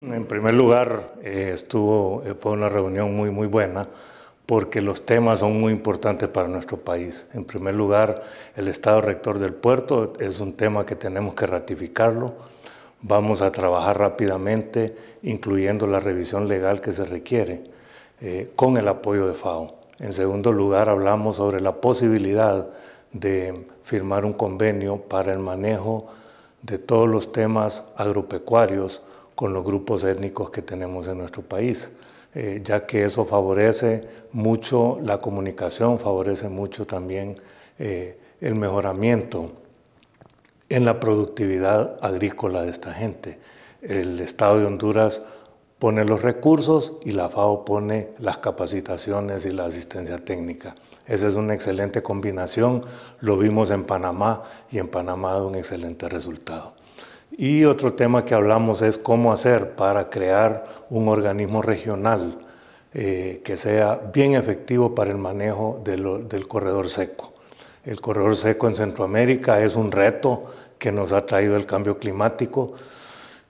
En primer lugar, eh, estuvo, eh, fue una reunión muy, muy buena porque los temas son muy importantes para nuestro país. En primer lugar, el Estado Rector del Puerto es un tema que tenemos que ratificarlo. Vamos a trabajar rápidamente, incluyendo la revisión legal que se requiere, eh, con el apoyo de FAO. En segundo lugar, hablamos sobre la posibilidad de firmar un convenio para el manejo de todos los temas agropecuarios con los grupos étnicos que tenemos en nuestro país, eh, ya que eso favorece mucho la comunicación, favorece mucho también eh, el mejoramiento en la productividad agrícola de esta gente. El Estado de Honduras pone los recursos y la FAO pone las capacitaciones y la asistencia técnica. Esa es una excelente combinación, lo vimos en Panamá y en Panamá dado un excelente resultado. Y otro tema que hablamos es cómo hacer para crear un organismo regional eh, que sea bien efectivo para el manejo del corredor seco. El corredor seco en Centroamérica es un reto que nos ha traído el cambio climático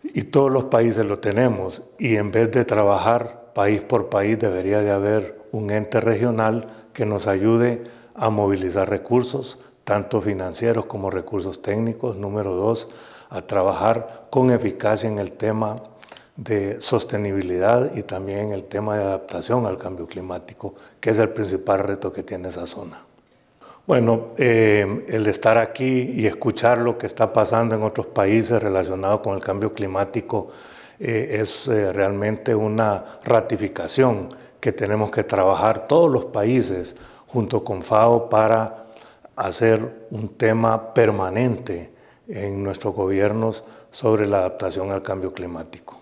y todos los países lo tenemos. Y en vez de trabajar país por país, debería de haber un ente regional que nos ayude a movilizar recursos, tanto financieros como recursos técnicos. Número dos, a trabajar con eficacia en el tema de sostenibilidad y también en el tema de adaptación al cambio climático, que es el principal reto que tiene esa zona. Bueno, eh, el estar aquí y escuchar lo que está pasando en otros países relacionado con el cambio climático eh, es eh, realmente una ratificación que tenemos que trabajar todos los países junto con FAO para hacer un tema permanente en nuestros gobiernos sobre la adaptación al cambio climático.